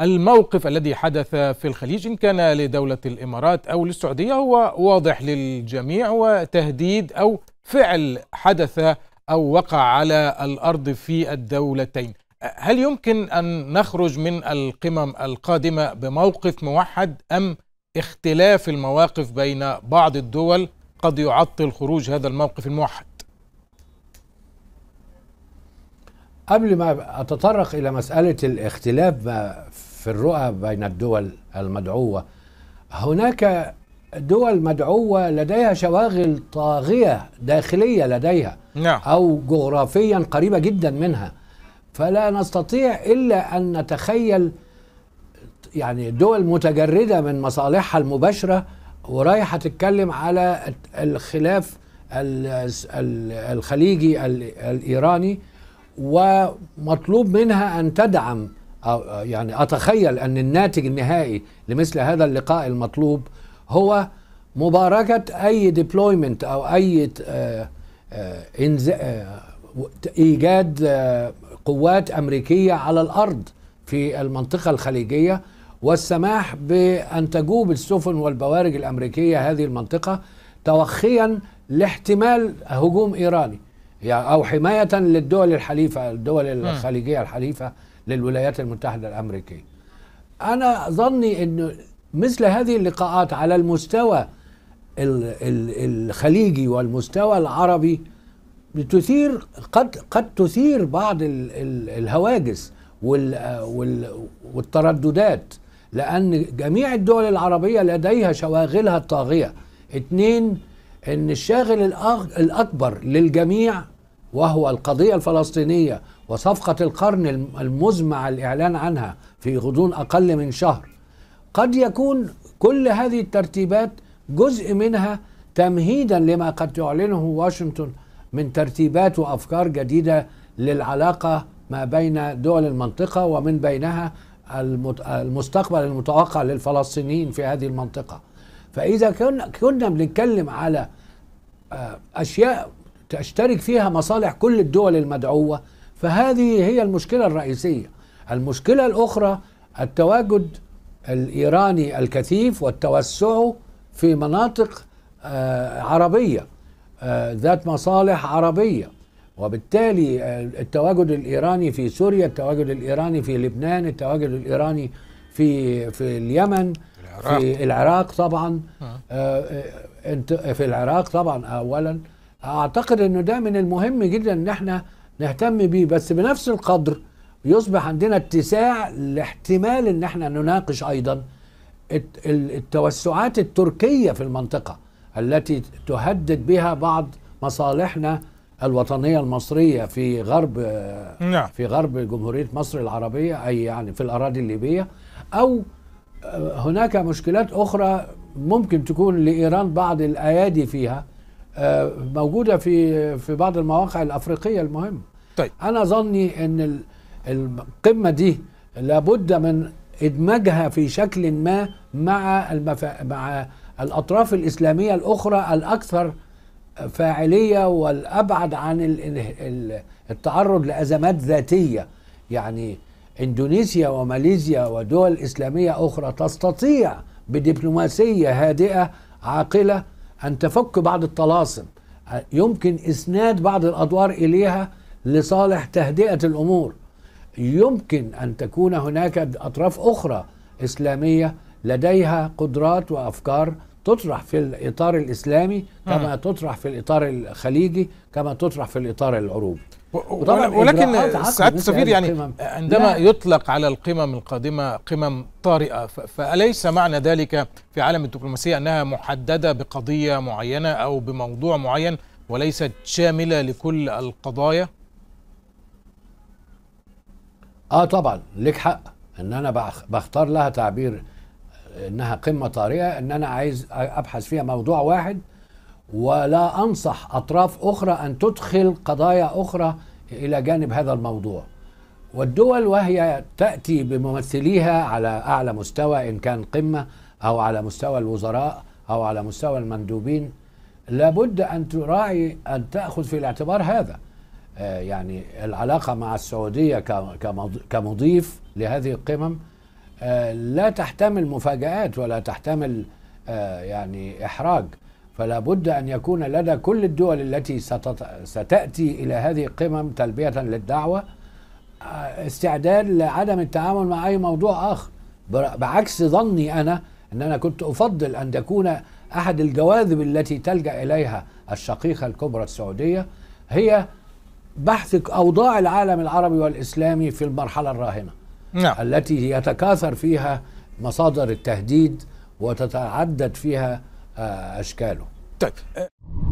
الموقف الذي حدث في الخليج إن كان لدولة الإمارات أو للسعودية هو واضح للجميع وتهديد أو فعل حدث أو وقع على الأرض في الدولتين هل يمكن أن نخرج من القمم القادمة بموقف موحد أم اختلاف المواقف بين بعض الدول قد يعطل خروج هذا الموقف الموحد قبل ما أتطرق إلى مسألة الاختلاف في الرؤى بين الدول المدعوة هناك دول مدعوة لديها شواغل طاغية داخلية لديها نعم. أو جغرافيا قريبة جدا منها فلا نستطيع إلا أن نتخيل يعني دول متجردة من مصالحها المباشرة ورايحة تتكلم على الخلاف الخليجي الإيراني ومطلوب منها أن تدعم أو يعني أتخيل أن الناتج النهائي لمثل هذا اللقاء المطلوب هو مباركة أي ديبلويمنت أو أي آه، آه، آه، إيجاد قوات أمريكية على الأرض في المنطقة الخليجية والسماح بأن تجوب السفن والبوارج الأمريكية هذه المنطقة توخيا لاحتمال هجوم إيراني او حمايه للدول الحليفه الدول الخليجيه الحليفه للولايات المتحده الامريكيه انا ظني انه مثل هذه اللقاءات على المستوى الخليجي والمستوى العربي بتثير قد قد تثير بعض الهواجس والترددات لان جميع الدول العربيه لديها شواغلها الطاغيه اثنين ان الشاغل الاكبر للجميع وهو القضيه الفلسطينيه وصفقه القرن المزمع الاعلان عنها في غضون اقل من شهر قد يكون كل هذه الترتيبات جزء منها تمهيدا لما قد تعلنه واشنطن من ترتيبات وافكار جديده للعلاقه ما بين دول المنطقه ومن بينها المستقبل المتوقع للفلسطينيين في هذه المنطقه فاذا كنا كنا بنتكلم على آه، اشياء تشترك فيها مصالح كل الدول المدعوه فهذه هي المشكله الرئيسيه المشكله الاخرى التواجد الايراني الكثيف والتوسع في مناطق آه، عربيه آه، ذات مصالح عربيه وبالتالي التواجد الايراني في سوريا التواجد الايراني في لبنان التواجد الايراني في في اليمن العراق. في العراق طبعا آه. آه، انت في العراق طبعا اولا اعتقد انه ده من المهم جدا ان احنا نهتم بيه بس بنفس القدر يصبح عندنا اتساع لاحتمال ان احنا نناقش ايضا التوسعات التركيه في المنطقه التي تهدد بها بعض مصالحنا الوطنيه المصريه في غرب نعم. في غرب جمهوريه مصر العربيه اي يعني في الاراضي الليبيه أو آه، هناك مشكلات أخرى ممكن تكون لإيران بعض الأيادي فيها آه، موجودة في في بعض المواقع الأفريقية المهمة طيب. أنا ظني أن القمة دي لابد من إدماجها في شكل ما مع المفا... مع الأطراف الإسلامية الأخرى الأكثر فاعلية والأبعد عن التعرض لأزمات ذاتية يعني اندونيسيا وماليزيا ودول اسلاميه اخرى تستطيع بدبلوماسيه هادئه عاقله ان تفك بعض الطلاسم يمكن اسناد بعض الادوار اليها لصالح تهدئه الامور يمكن ان تكون هناك اطراف اخرى اسلاميه لديها قدرات وافكار تطرح في الاطار الاسلامي آه. كما تطرح في الاطار الخليجي كما تطرح في الاطار العروبي ولكن سعاده السفير يعني عندما لا. يطلق على القمم القادمه قمم طارئه فاليس معنى ذلك في عالم الدبلوماسيه انها محدده بقضيه معينه او بموضوع معين وليست شامله لكل القضايا؟ اه طبعا لك حق ان انا بختار لها تعبير انها قمه طارئه ان انا عايز ابحث فيها موضوع واحد ولا انصح اطراف اخرى ان تدخل قضايا اخرى الى جانب هذا الموضوع والدول وهي تاتي بممثليها على اعلى مستوى ان كان قمه او على مستوى الوزراء او على مستوى المندوبين لابد ان تراعي ان تاخذ في الاعتبار هذا آه، يعني العلاقه مع السعوديه كمضيف لهذه القمم آه، لا تحتمل مفاجآت ولا تحتمل آه، يعني إحراج فلا بد أن يكون لدى كل الدول التي ستأتي إلى هذه القمم تلبية للدعوة آه، استعداد لعدم التعامل مع أي موضوع آخر بعكس ظني أنا أن أنا كنت أفضل أن تكون أحد الجواذب التي تلجأ إليها الشقيقة الكبرى السعودية هي بحث أوضاع العالم العربي والإسلامي في المرحلة الراهنة نعم. التي يتكاثر فيها مصادر التهديد وتتعدد فيها آه، أشكاله طيب